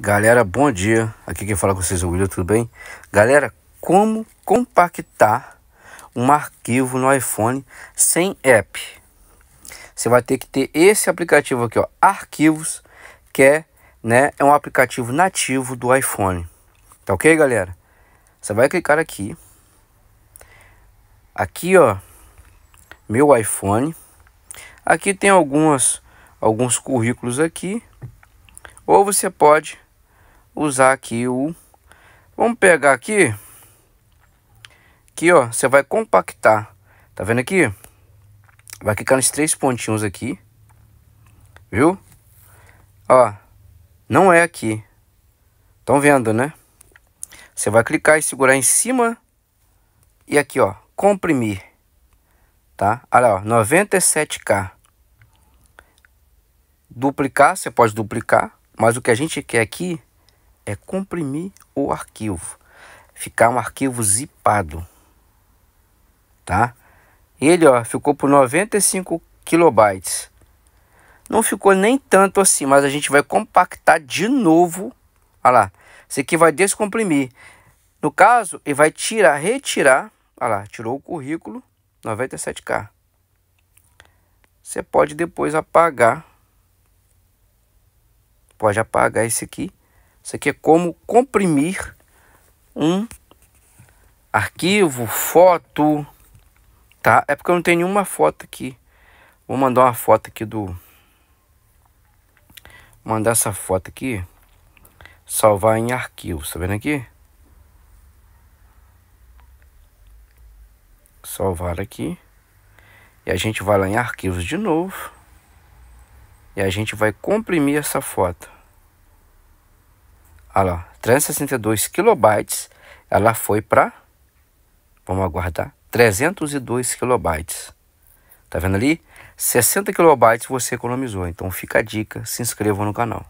Galera, bom dia. Aqui quem fala com vocês é o William, tudo bem? Galera, como compactar um arquivo no iPhone sem app? Você vai ter que ter esse aplicativo aqui, ó, Arquivos, que é, né, é um aplicativo nativo do iPhone. Tá OK, galera? Você vai clicar aqui. Aqui, ó, meu iPhone. Aqui tem algumas alguns currículos aqui. Ou você pode usar aqui o... Vamos pegar aqui. Aqui, ó, você vai compactar. Tá vendo aqui? Vai clicar nos três pontinhos aqui. Viu? Ó, não é aqui. Estão vendo, né? Você vai clicar e segurar em cima. E aqui, ó, comprimir. Tá? Olha, ó, 97K. Duplicar, você pode duplicar. Mas o que a gente quer aqui é comprimir o arquivo, ficar um arquivo zipado, tá? Ele ó, ficou por 95 kilobytes. Não ficou nem tanto assim, mas a gente vai compactar de novo. Olha lá, esse aqui vai descomprimir. No caso, ele vai tirar, retirar. Olha lá, tirou o currículo 97K. Você pode depois apagar. Pode apagar esse aqui isso aqui é como comprimir um arquivo, foto, tá? É porque eu não tenho nenhuma foto aqui. Vou mandar uma foto aqui do... Vou mandar essa foto aqui. Salvar em arquivo, tá vendo aqui? Salvar aqui. E a gente vai lá em arquivos de novo. E a gente vai comprimir essa foto. Olha lá, 362 kilobytes, ela foi para, vamos aguardar, 302 kilobytes. Tá vendo ali? 60 kilobytes você economizou. Então fica a dica, se inscreva no canal.